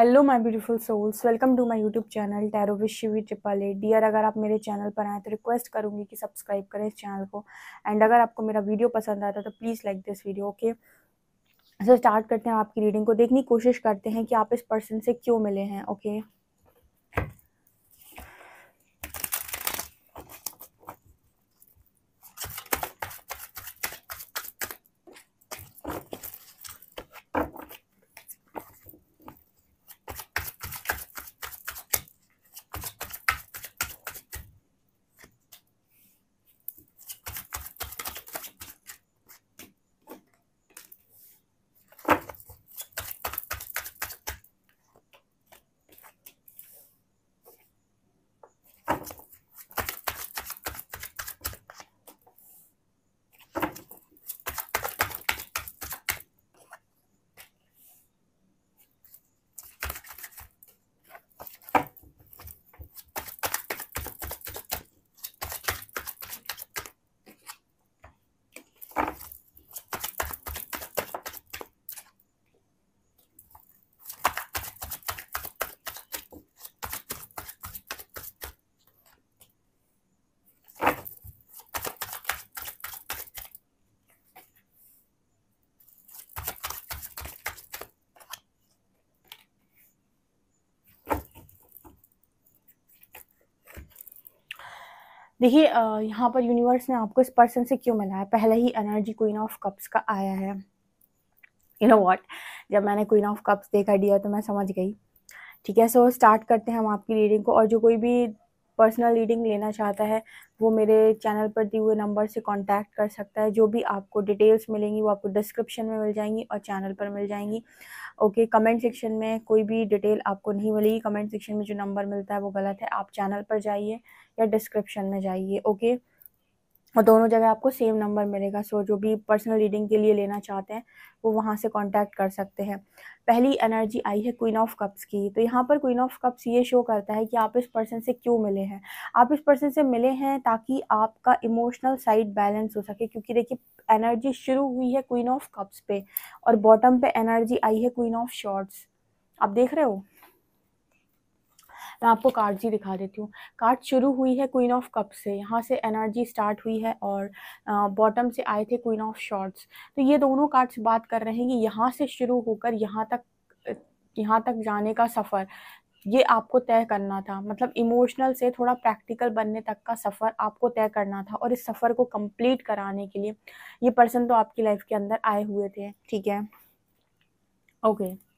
Hello my beautiful souls welcome to my YouTube channel tarot wish triple eight dear अगर आप मेरे channel पर आए तो रिक्वेस्ट करूँगी कि सब्सक्राइब करें इस चैनल को एंड अगर आपको मेरा वीडियो पसंद आता है तो please like this video okay so start करते हैं आपकी रीडिंग को देखने की कोशिश करते हैं कि आप इस पर्सन से क्यों मिले हैं ओके okay? देखिए यहाँ पर यूनिवर्स ने आपको इस पर्सन से क्यों मिला है पहले ही एनर्जी क्वीन ऑफ कप्स का आया है यू नो वॉट जब मैंने क्वीन ऑफ कप्स देखा डियर तो मैं समझ गई ठीक है सो स्टार्ट करते हैं हम आपकी रीडिंग को और जो कोई भी पर्सनल रीडिंग लेना चाहता है वो मेरे चैनल पर दिए हुए नंबर से कांटेक्ट कर सकता है जो भी आपको डिटेल्स मिलेंगी वो आपको डिस्क्रिप्शन में मिल जाएंगी और चैनल पर मिल जाएंगी ओके कमेंट सेक्शन में कोई भी डिटेल आपको नहीं मिलेगी कमेंट सेक्शन में जो नंबर मिलता है वो गलत है आप चैनल पर जाइए या डिस्क्रिप्शन में जाइए ओके और दोनों जगह आपको सेम नंबर मिलेगा सो जो भी पर्सनल रीडिंग के लिए लेना चाहते हैं वो वहाँ से कांटेक्ट कर सकते हैं पहली एनर्जी आई है क्वीन ऑफ कप्स की तो यहाँ पर क्वीन ऑफ कप्स ये शो करता है कि आप इस पर्सन से क्यों मिले हैं आप इस पर्सन से मिले हैं ताकि आपका इमोशनल साइड बैलेंस हो सके क्योंकि देखिए एनर्जी शुरू हुई है क्वीन ऑफ कप्स पे और बॉटम पे एनर्जी आई है क्वीन ऑफ शॉर्ट्स आप देख रहे हो मैं आपको कार्ड जी दिखा देती हूँ कार्ड शुरू हुई है क्वीन ऑफ कप से यहाँ से एनर्जी स्टार्ट हुई है और बॉटम से आए थे क्वीन ऑफ शॉर्ट्स तो ये दोनों कार्ड्स बात कर रहे हैं कि यहाँ से शुरू होकर यहाँ तक यहाँ तक जाने का सफ़र ये आपको तय करना था मतलब इमोशनल से थोड़ा प्रैक्टिकल बनने तक का सफ़र आपको तय करना था और इस सफ़र को कंप्लीट कराने के लिए ये पर्सन तो आपकी लाइफ के अंदर आए हुए थे ठीक है ओके okay.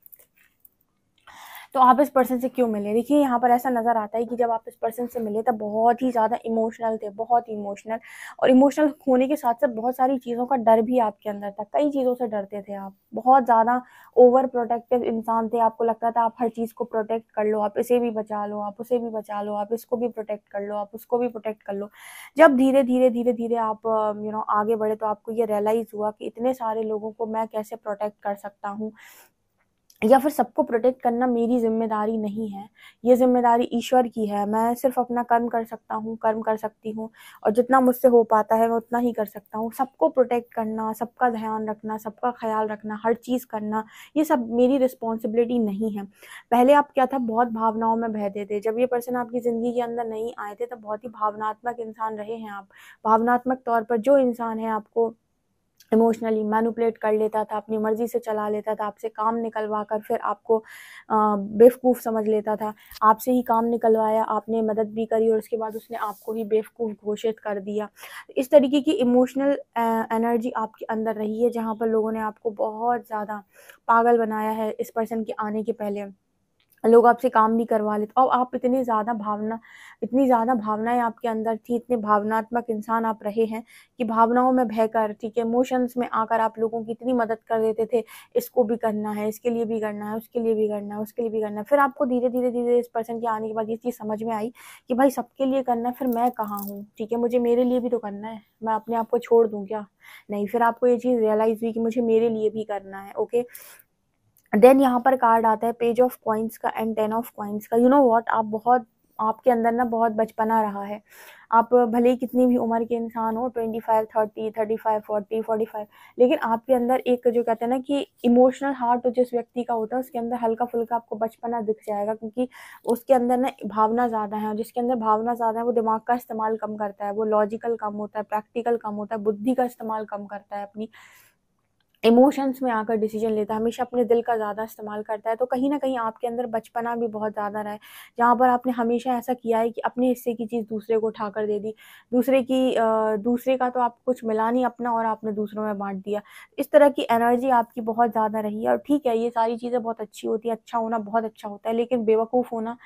तो आप इस पर्सन से क्यों मिले देखिए यहाँ पर ऐसा नज़र आता है कि जब आप इस पर्सन से मिले तो बहुत ही ज़्यादा इमोशनल थे बहुत ही इमोशनल और इमोशनल होने के साथ साथ बहुत सारी चीज़ों का डर भी आपके अंदर था कई चीज़ों से डरते थे आप बहुत ज़्यादा ओवर प्रोटेक्टिव इंसान थे आपको लगता था आप हर चीज़ को प्रोटेक्ट कर लो आप इसे भी बचा लो आप उसे भी बचा लो आप इसको भी प्रोटेक्ट कर लो आप उसको भी प्रोटेक्ट कर लो जब धीरे धीरे धीरे धीरे आप यू नो आगे बढ़े तो आपको ये रियलाइज़ हुआ कि इतने सारे लोगों को मैं कैसे प्रोटेक्ट कर सकता हूँ या फिर सबको प्रोटेक्ट करना मेरी जिम्मेदारी नहीं है ये जिम्मेदारी ईश्वर की है मैं सिर्फ अपना कर्म कर सकता हूँ कर्म कर सकती हूँ और जितना मुझसे हो पाता है मैं उतना ही कर सकता हूँ सबको प्रोटेक्ट करना सबका ध्यान रखना सबका ख्याल रखना हर चीज़ करना ये सब मेरी रिस्पॉन्सिबिलिटी नहीं है पहले आप क्या था बहुत भावनाओं में बहते थे जब ये पर्सन आपकी ज़िंदगी के अंदर नहीं आए थे तो बहुत ही भावनात्मक इंसान रहे हैं आप भावनात्मक तौर पर जो इंसान है आपको इमोशनली मैनुपलेट कर लेता था अपनी मर्ज़ी से चला लेता था आपसे काम निकलवा कर फिर आपको बेवकूफ़ समझ लेता था आपसे ही काम निकलवाया आपने मदद भी करी और उसके बाद उसने आपको ही बेवकूफ़ घोषित कर दिया इस तरीके की इमोशनल एनर्जी आपके अंदर रही है जहाँ पर लोगों ने आपको बहुत ज़्यादा पागल बनाया है इस पर्सन के आने के पहले लोग आपसे काम भी करवा लेते और आप इतने ज़्यादा भावना इतनी ज़्यादा भावनाएं आपके अंदर थी इतने भावनात्मक इंसान आप रहे हैं कि भावनाओं में बहकर ठीक है इमोशंस में आकर आप लोगों की इतनी मदद कर देते थे इसको भी करना है इसके लिए भी करना है उसके लिए भी करना है उसके लिए भी करना है फिर आपको धीरे धीरे धीरे इस पर्सन के आने के बाद ये चीज़ समझ में आई कि भाई सबके लिए करना है फिर मैं कहाँ हूँ ठीक है मुझे मेरे लिए भी तो करना है मैं अपने आप को छोड़ दूँ क्या नहीं फिर आपको ये चीज़ रियलाइज़ हुई कि मुझे मेरे लिए भी करना है ओके देन यहाँ पर कार्ड आता है पेज ऑफ कॉइन्स का एंड टेन ऑफ कॉइन्स का यू नो वॉट आप बहुत आपके अंदर ना बहुत बचपना रहा है आप भले ही कितनी भी उम्र के इंसान हो twenty five thirty thirty five forty forty five लेकिन आपके अंदर एक जो कहते हैं ना कि इमोशनल हार्ट जिस व्यक्ति का होता है उसके अंदर हल्का फुल्का आपको बचपना दिख जाएगा क्योंकि उसके अंदर ना भावना ज़्यादा है और जिसके अंदर भावना ज़्यादा है वो दिमाग का इस्तेमाल कम करता है वो लॉजिकल कम होता है प्रैक्टिकल कम होता है बुद्धि का इस्तेमाल कम करता है अपनी इमोशंस में आकर डिसीजन लेता है हमेशा अपने दिल का ज़्यादा इस्तेमाल करता है तो कहीं ना कहीं आपके अंदर बचपना भी बहुत ज़्यादा रहा है जहाँ पर आपने हमेशा ऐसा किया है कि अपने हिस्से की चीज़ दूसरे को उठा कर दे दी दूसरे की दूसरे का तो आप कुछ मिला नहीं अपना और आपने दूसरों में बांट दिया इस तरह की एनर्जी आपकी बहुत ज़्यादा रही है और ठीक है ये सारी चीज़ें बहुत अच्छी होती है अच्छा होना बहुत अच्छा होता है लेकिन बेवकूफ़ होना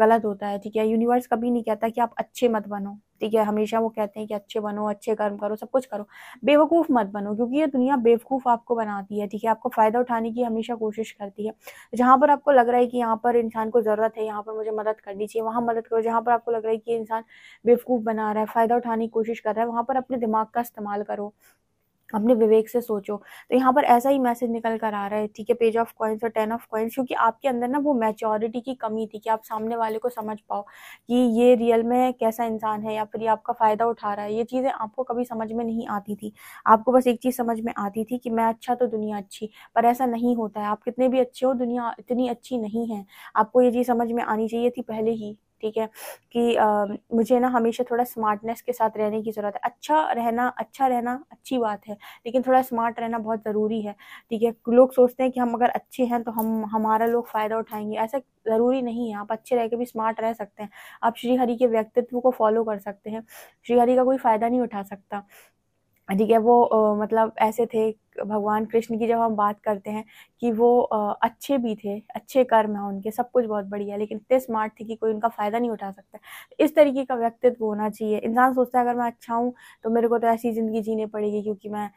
गलत होता है ठीक है यूनिवर्स कभी नहीं कहता कि आप अच्छे मत बनो ठीक है हमेशा वो कहते हैं कि अच्छे बनो अच्छे कर्म करो सब कुछ करो बेवकूफ़ मत बनो क्योंकि ये दुनिया बेवकूफ़ आपको बनाती है ठीक है आपको फ़ायदा उठाने की हमेशा कोशिश करती है जहां पर आपको लग रहा है कि यहाँ पर इंसान को ज़रूरत है यहाँ पर मुझे मदद करनी चाहिए वहां मदद करो जहां पर आपको लग रहा है कि इंसान बेवकूफ़ बना रहा है फ़ायदा उठाने की कोशिश कर रहा है वहां पर अपने दिमाग का इस्तेमाल करो अपने विवेक से सोचो तो यहाँ पर ऐसा ही मैसेज निकल कर आ रहा है ठीक है पेज ऑफ कॉइन्स और टेन ऑफ कॉइन्स क्योंकि आपके अंदर ना वो मैच्योरिटी की कमी थी कि आप सामने वाले को समझ पाओ कि ये रियल में कैसा इंसान है या फिर ये आपका फ़ायदा उठा रहा है ये चीज़ें आपको कभी समझ में नहीं आती थी आपको बस एक चीज़ समझ में आती थी कि मैं अच्छा तो दुनिया अच्छी पर ऐसा नहीं होता है आप कितने भी अच्छे हो दुनिया इतनी अच्छी नहीं है आपको ये चीज़ समझ में आनी चाहिए थी पहले ही ठीक है कि आ, मुझे ना हमेशा थोड़ा स्मार्टनेस के साथ रहने की ज़रूरत है अच्छा रहना अच्छा रहना अच्छी बात है लेकिन थोड़ा स्मार्ट रहना बहुत ज़रूरी है ठीक है लोग सोचते हैं कि हम अगर अच्छे हैं तो हम हमारा लोग फ़ायदा उठाएंगे ऐसा ज़रूरी नहीं है आप अच्छे रह के भी स्मार्ट रह सकते हैं आप श्रीहरि के व्यक्तित्व को फॉलो कर सकते हैं श्रीहरि का कोई फ़ायदा नहीं उठा सकता ठीक है वो आ, मतलब ऐसे थे भगवान कृष्ण की जब हम बात करते हैं कि वो अच्छे भी थे अच्छे कर्म है उनके सब कुछ बहुत बढ़िया लेकिन इतने स्मार्ट थे कि कोई उनका फ़ायदा नहीं उठा सकता तो इस तरीके का व्यक्तित्व होना चाहिए इंसान सोचता है अगर मैं अच्छा हूँ तो मेरे को तो ऐसी ज़िंदगी जीने पड़ेगी क्योंकि मैं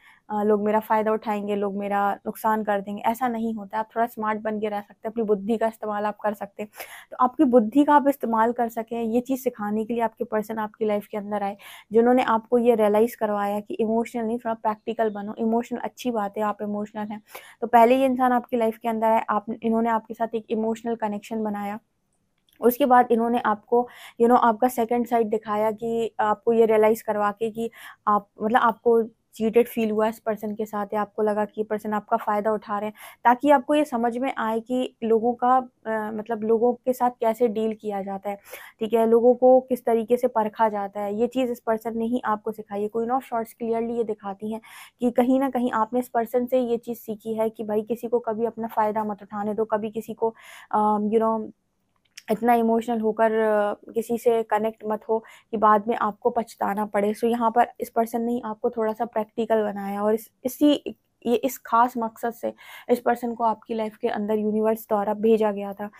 लोग मेरा फ़ायदा उठाएंगे लोग मेरा नुकसान कर देंगे ऐसा नहीं होता आप थोड़ा स्मार्ट बन के रह सकते हैं अपनी बुद्धि का इस्तेमाल आप कर सकते हैं तो आपकी बुद्धि का आप इस्तेमाल कर सकें ये चीज़ सिखाने के लिए आपके पर्सन आपकी लाइफ के अंदर आए जिन्होंने आपको ये रियलाइज़ करवाया कि इमोशनल नहीं थोड़ा प्रैक्टिकल बनो इमोशनल अच्छी अच्छी बात है आप इमोशनल हैं तो पहले ये इंसान आपकी लाइफ के अंदर है आप इन्होंने आपके साथ एक इमोशनल कनेक्शन बनाया उसके बाद इन्होंने आपको यू you नो know, आपका सेकंड साइड दिखाया कि आपको ये रियलाइज़ करवा के कि आप मतलब आपको चीटेड फील हुआ इस पर्सन के साथ या आपको लगा कि ये पर्सन आपका फ़ायदा उठा रहे हैं ताकि आपको ये समझ में आए कि लोगों का आ, मतलब लोगों के साथ कैसे डील किया जाता है ठीक है लोगों को किस तरीके से परखा जाता है ये चीज़ इस पर्सन ने ही आपको सिखाई है कोई नॉट शॉर्ट्स क्लियरली ये दिखाती हैं कि कहीं ना कहीं आपने इस पर्सन से ये चीज़ सीखी है कि भाई किसी को कभी अपना फ़ायदा मत उठाने दो कभी किसी को यू नो इतना इमोशनल होकर किसी से कनेक्ट मत हो कि बाद में आपको पछताना पड़े सो यहाँ पर इस पर्सन ने आपको थोड़ा सा प्रैक्टिकल बनाया और इस इसी ये इस खास मकसद से इस पर्सन को आपकी लाइफ के अंदर यूनिवर्स द्वारा भेजा गया था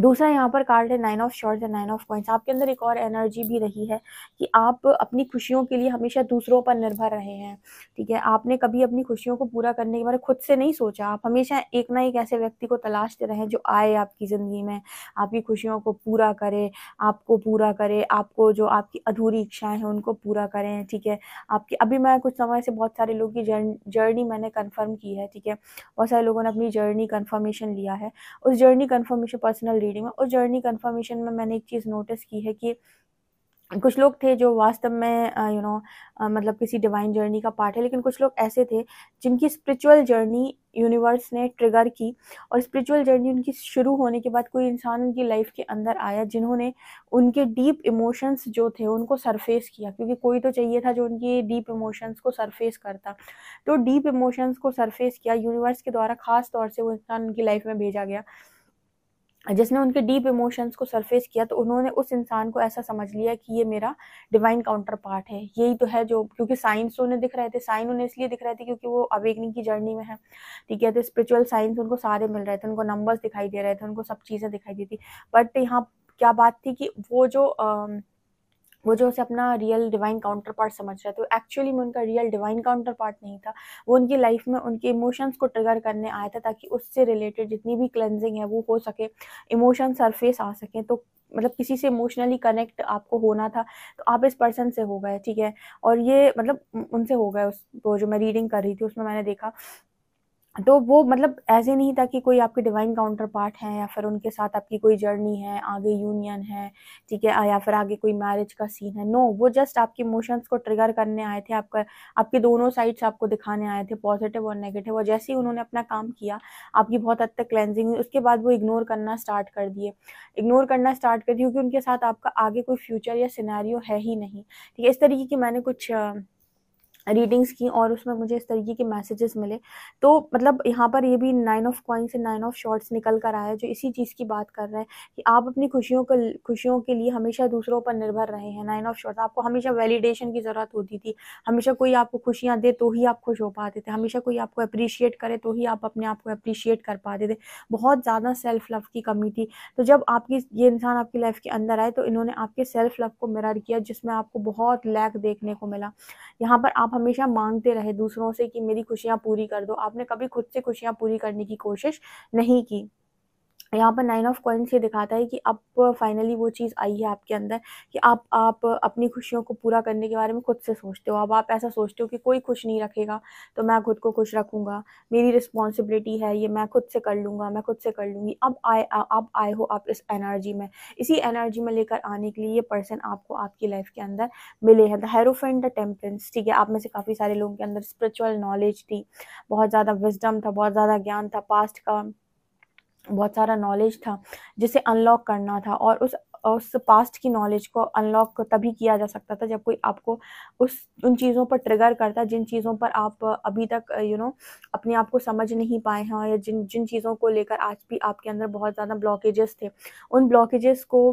दूसरा यहाँ पर कार्ड है nine of swords and nine of points आपके अंदर एक और एनर्जी भी रही है कि आप अपनी खुशियों के लिए हमेशा दूसरों पर निर्भर रहे हैं ठीक है आपने कभी अपनी खुशियों को पूरा करने के बारे खुद से नहीं सोचा आप हमेशा एक ना एक ऐसे व्यक्ति को तलाशते रहें जो आए आपकी ज़िंदगी में आपकी खुशियों को पूरा करे आपको पूरा करे आपको जो आपकी अधूरी इच्छाएं हैं उनको पूरा करें ठीक है आपकी अभी मैं कुछ समय से बहुत सारे लोगों की जर्नी मैंने कन्फर्म की है ठीक है बहुत सारे लोगों ने अपनी जर्नी कन्फर्मेशन लिया है उस जर्नी कन्फर्मेशन पर्सनल रीडिंग में और जर्नी कन्फर्मेशन में मैंने एक चीज़ नोटिस की है कि कुछ लोग थे जो वास्तव में यू नो मतलब किसी डिवाइन जर्नी का पार्ट है लेकिन कुछ लोग ऐसे थे जिनकी स्पिरिचुअल जर्नी यूनिवर्स ने ट्रिगर की और स्पिरिचुअल जर्नी उनकी शुरू होने के बाद कोई इंसान उनकी लाइफ के अंदर आया जिन्होंने उनके डीप इमोशंस जो थे उनको सरफेस किया क्योंकि कोई तो चाहिए था जो उनकी डीप इमोशंस को सरफेस करता तो डीप इमोशंस को सरफेस किया यूनिवर्स के द्वारा खास तौर से वो इंसान उनकी लाइफ में भेजा गया जिसने उनके डीप इमोशंस को सरफेस किया तो उन्होंने उस इंसान को ऐसा समझ लिया कि ये मेरा डिवाइन काउंटर पार्ट है यही तो है जो क्योंकि साइंस उन्हें दिख रहे थे साइन उन्हें इसलिए दिख रहे थे क्योंकि वो अवेकनिंग की जर्नी में है ठीक है तो स्पिरिचुअल साइंस उनको सारे मिल रहे थे उनको नंबर्स दिखाई दे रहे थे उनको सब चीज़ें दिखाई दी थी बट यहाँ क्या बात थी कि वो जो आ, वो जो उसे अपना रियल डिवाइन काउंटर पार्ट समझ रहे थे तो एक्चुअली में उनका रियल डिवाइन काउंटर पार्ट नहीं था वो उनकी लाइफ में उनके इमोशंस को ट्रिगर करने आया था ताकि उससे रिलेटेड जितनी भी क्लेंजिंग है वो हो सके इमोशन सरफेस आ सकें तो मतलब किसी से इमोशनली कनेक्ट आपको होना था तो आप इस पर्सन से हो गए ठीक है और ये मतलब उनसे हो गए उस वो जो मैं रीडिंग कर रही थी उसमें मैंने देखा तो वो मतलब ऐसे नहीं था कि कोई आपके डिवाइन काउंटर पार्ट हैं या फिर उनके साथ आपकी कोई जर्नी है आगे यूनियन है ठीक है या फिर आगे कोई मैरिज का सीन है नो no, वो जस्ट आपके इमोशंस को ट्रिगर करने आए थे आपका आपके दोनों साइड्स आपको दिखाने आए थे पॉजिटिव और नेगेटिव और जैसे ही उन्होंने अपना काम किया आपकी बहुत हद तक क्लेंजिंग हुई उसके बाद वो इग्नोर करना स्टार्ट कर दिए इग्नोर करना स्टार्ट कर दिए क्योंकि उनके साथ आपका आगे कोई फ्यूचर या सिनेरियो है ही नहीं ठीक है इस तरीके की मैंने कुछ रीडिंग्स की और उसमें मुझे इस तरीके के मैसेजेस मिले तो मतलब यहाँ पर ये भी नाइन ऑफ कॉइन्स से नाइन ऑफ शॉर्ट्स निकल कर आया जो इसी चीज़ की बात कर रहे हैं कि आप अपनी खुशियों को खुशियों के लिए हमेशा दूसरों पर निर्भर रहे हैं नाइन ऑफ शॉर्ट्स आपको हमेशा वैलिडेशन की ज़रूरत होती थी हमेशा कोई आपको खुशियाँ दे तो ही आप खुश हो पाते थे हमेशा कोई आपको अप्रिशिएट करे तो ही आप अपने आप को अप्रिशिएट कर पाते थे बहुत ज़्यादा सेल्फ लव की कमी थी तो जब आपकी ये इंसान आपकी लाइफ के अंदर आए तो इन्होंने आपके सेल्फ लव को मिरर किया जिसमें आपको बहुत लैक देखने को मिला यहाँ पर आप हमेशा मांगते रहे दूसरों से कि मेरी खुशियाँ पूरी कर दो आपने कभी खुद से खुशियाँ पूरी करने की कोशिश नहीं की यहाँ पर नाइन ऑफ कॉइंस ये दिखाता है कि अब फाइनली वो चीज़ आई है आपके अंदर कि आप आप अपनी खुशियों को पूरा करने के बारे में खुद से सोचते हो अब आप ऐसा सोचते हो कि कोई खुश नहीं रखेगा तो मैं खुद को खुश रखूँगा मेरी रिस्पॉन्सिबिलिटी है ये मैं खुद से कर लूँगा मैं खुद से कर लूँगी अब आए अब आए हो आप इस एनर्जी में इसी एनर्जी में लेकर आने के लिए ये पर्सन आपको आपकी लाइफ के अंदर मिले हैं द हेरोफेंड द टेम्परेंस ठीक है आप में से काफ़ी सारे लोगों के अंदर स्परिचुअल नॉलेज थी बहुत ज़्यादा विजडम था बहुत ज़्यादा ज्ञान था पास्ट का बहुत सारा नॉलेज था जिसे अनलॉक करना था और उस उस पास्ट की नॉलेज को अनलॉक तभी किया जा सकता था जब कोई आपको उस उन चीज़ों पर ट्रिगर करता जिन चीज़ों पर आप अभी तक यू you नो know, अपने आप को समझ नहीं पाए हैं या जिन जिन चीज़ों को लेकर आज भी आपके अंदर बहुत ज़्यादा ब्लॉकेजेस थे उन ब्लॉकेजेस को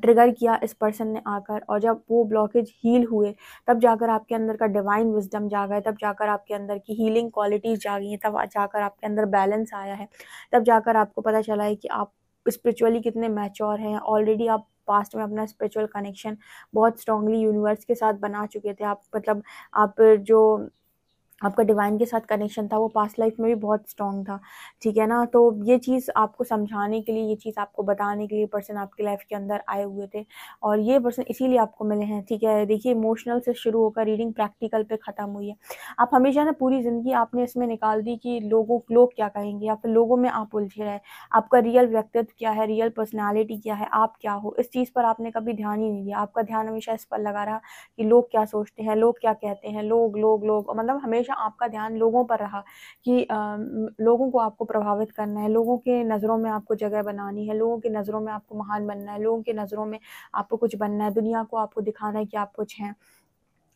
ट्रिगर किया इस पर्सन ने आकर और जब वो ब्लॉकेज हील हुए तब जाकर आपके अंदर का डिवाइन विजडम जागा है तब जाकर आपके अंदर की हीलिंग क्वालिटीज़ जागी हैं तब जाकर आपके अंदर बैलेंस आया है तब जाकर आपको पता चला है कि आप स्पिरिचुअली कितने मैच्योर हैं ऑलरेडी आप पास्ट में अपना स्पिरिचुअल कनेक्शन बहुत स्ट्रांगली यूनिवर्स के साथ बना चुके थे आप मतलब आप जो आपका डिवाइन के साथ कनेक्शन था वो पास्ट लाइफ में भी बहुत स्ट्रॉन्ग था ठीक है ना तो ये चीज़ आपको समझाने के लिए ये चीज़ आपको बताने के लिए पर्सन आपकी लाइफ के अंदर आए हुए थे और ये पर्सन इसीलिए आपको मिले हैं ठीक है देखिए इमोशनल से शुरू होकर रीडिंग प्रैक्टिकल पे ख़त्म हुई है आप हमेशा ना पूरी ज़िंदगी आपने इसमें निकाल दी कि लोगों लोग क्या कहेंगे या फिर लोगों में आप उलझे रहे आपका रियल व्यक्तित्व क्या है रियल पर्सनैलिटी क्या है आप क्या हो इस चीज़ पर आपने कभी ध्यान ही नहीं दिया आपका ध्यान हमेशा इस पर लगा रहा कि लोग क्या सोचते हैं लोग क्या कहते हैं लोग लोग लोग मतलब हमेशा हमेशा आपका ध्यान लोगों पर रहा कि आ, लोगों को आपको प्रभावित करना है लोगों के नज़रों में आपको जगह बनानी है लोगों की नज़रों में आपको महान बनना है लोगों की नज़रों में आपको कुछ बनना है दुनिया को आपको दिखाना है कि आप कुछ हैं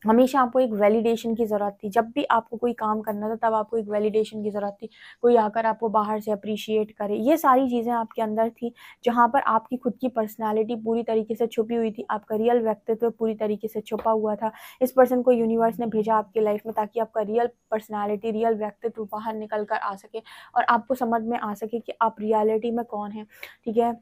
हमेशा आपको एक वैलिडेशन की ज़रूरत थी जब भी आपको कोई काम करना था तब आपको एक वैलिडेशन की ज़रूरत थी कोई आकर आपको बाहर से अप्रिशिएट करे ये सारी चीज़ें आपके अंदर थी जहाँ पर आपकी खुद की पर्सनालिटी पूरी तरीके से छुपी हुई थी आपका रियल व्यक्तित्व पूरी तरीके से छुपा हुआ था इस पर्सन को यूनिवर्स ने भेजा आपकी लाइफ में ताकि आपका रियल पर्सनैलिटी रियल व्यक्तित्व बाहर निकल कर आ सके और आपको समझ में आ सके कि आप रियलिटी में कौन है ठीक है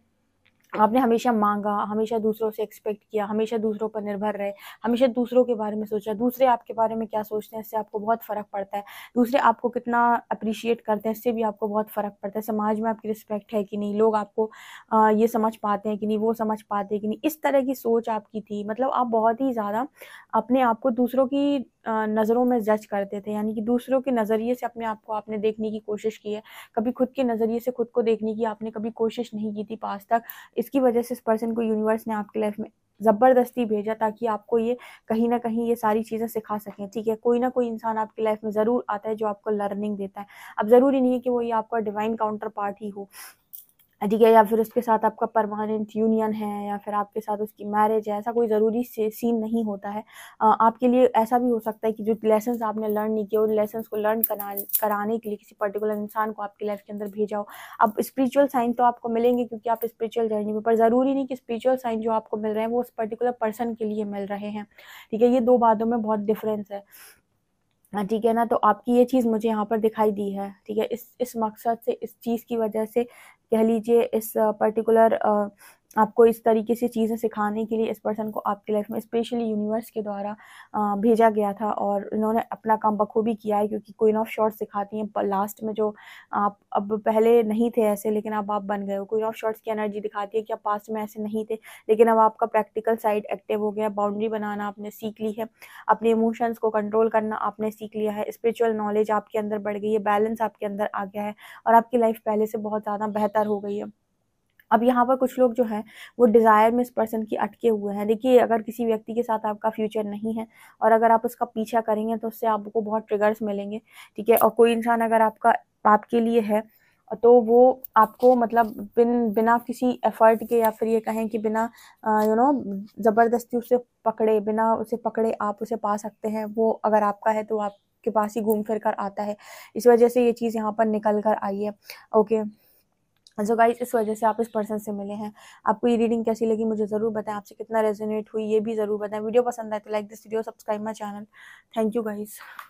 आपने हमेशा मांगा हमेशा दूसरों से एक्सपेक्ट किया हमेशा दूसरों पर निर्भर रहे हमेशा दूसरों के बारे में सोचा दूसरे आपके बारे में क्या सोचते हैं इससे आपको बहुत फ़र्क पड़ता है दूसरे आपको कितना अप्रिशिएट करते हैं इससे भी आपको बहुत फ़र्क पड़ता है समाज में आपकी रिस्पेक्ट है कि नहीं लोग आपको आ, ये समझ पाते हैं कि नहीं वो समझ पाते हैं कि नहीं इस तरह की सोच आपकी थी मतलब आप बहुत ही ज़्यादा अपने आप को दूसरों की नज़रों में जज करते थे यानी कि दूसरों के नज़रिए से अपने आप को आपने देखने की कोशिश की है कभी खुद के नज़रिए से खुद को देखने की आपने कभी कोशिश नहीं की थी पास तक इसकी वजह से इस पर्सन को यूनिवर्स ने आपकी लाइफ में ज़बरदस्ती भेजा ताकि आपको ये कहीं ना कहीं ये सारी चीज़ें सिखा सकें ठीक है कोई ना कोई इंसान आपकी लाइफ में ज़रूर आता है जो आपको लर्निंग देता है अब ज़रूरी नहीं है कि वो ये आपका डिवाइन काउंटर पार्ट ही हो ठीक है या फिर उसके साथ आपका परमानेंट यूनियन है या फिर आपके साथ उसकी मैरिज है ऐसा कोई ज़रूरी सीन नहीं होता है आपके लिए ऐसा भी हो सकता है कि जो लेसन आपने लर्न नहीं किया उन लेसन को लर्न करा कराने के लिए किसी पर्टिकुलर इंसान को आपकी लाइफ के अंदर भेजा हो अब स्पिरिचुअल साइन तो आपको मिलेंगे क्योंकि आप स्पिरिचुअल जर्नी में पर ज़रूरी नहीं कि स्पिरिचुअल साइन जो आपको मिल रहे हैं वो उस पर्टिकुलर पर्सन के लिए मिल रहे हैं ठीक है ये दो बातों में बहुत डिफरेंस है ठीक है ना तो आपकी ये चीज़ मुझे यहाँ पर दिखाई दी है ठीक है इस इस मकसद से इस चीज़ की वजह से कह लीजिए इस पर्टिकुलर आपको इस तरीके से चीज़ें सिखाने के लिए इस पर्सन को आपकी लाइफ में स्पेशली यूनिवर्स के द्वारा भेजा गया था और इन्होंने अपना काम बखूबी किया है क्योंकि क्वीन ऑफ शॉर्ट्स सिखाती हैं लास्ट में जो आप अब पहले नहीं थे ऐसे लेकिन अब आप बन गए हो क्वीन ऑफ शॉर्ट्स की एनर्जी दिखाती है कि आप पास्ट में ऐसे नहीं थे लेकिन अब आपका प्रैक्टिकल साइड एक्टिव हो गया बाउंड्री बनाना आपने सीख ली है अपने इमोशंस को कंट्रोल करना आपने सीख लिया है स्पिरिचुअल नॉलेज आपके अंदर बढ़ गई है बैलेंस आपके अंदर आ गया है और आपकी लाइफ पहले से बहुत ज़्यादा बेहतर हो गई है अब यहाँ पर कुछ लोग जो हैं वो डिज़ायर में इस पर्सन की अटके हुए हैं देखिए अगर किसी व्यक्ति के साथ आपका फ्यूचर नहीं है और अगर आप उसका पीछा करेंगे तो उससे आपको बहुत ट्रिगर्स मिलेंगे ठीक है और कोई इंसान अगर आपका आपके लिए है तो वो आपको मतलब बिन बिना किसी एफर्ट के या फिर ये कहें कि बिना यू नो ज़बरदस्ती उसे पकड़े बिना उसे पकड़े आप उसे पा सकते हैं वो अगर आपका है तो आपके पास ही घूम फिर कर आता है इस वजह से ये चीज़ यहाँ पर निकल कर आई है ओके सो गाइज इस वजह से आप इस पर्सन से मिले हैं आपको ये रीडिंग कैसी लगी मुझे ज़रूर बताएं आपसे कितना रेजोनेट हुई ये भी ज़रूर बताएं वीडियो पसंद आए तो like this video subscribe my channel thank you guys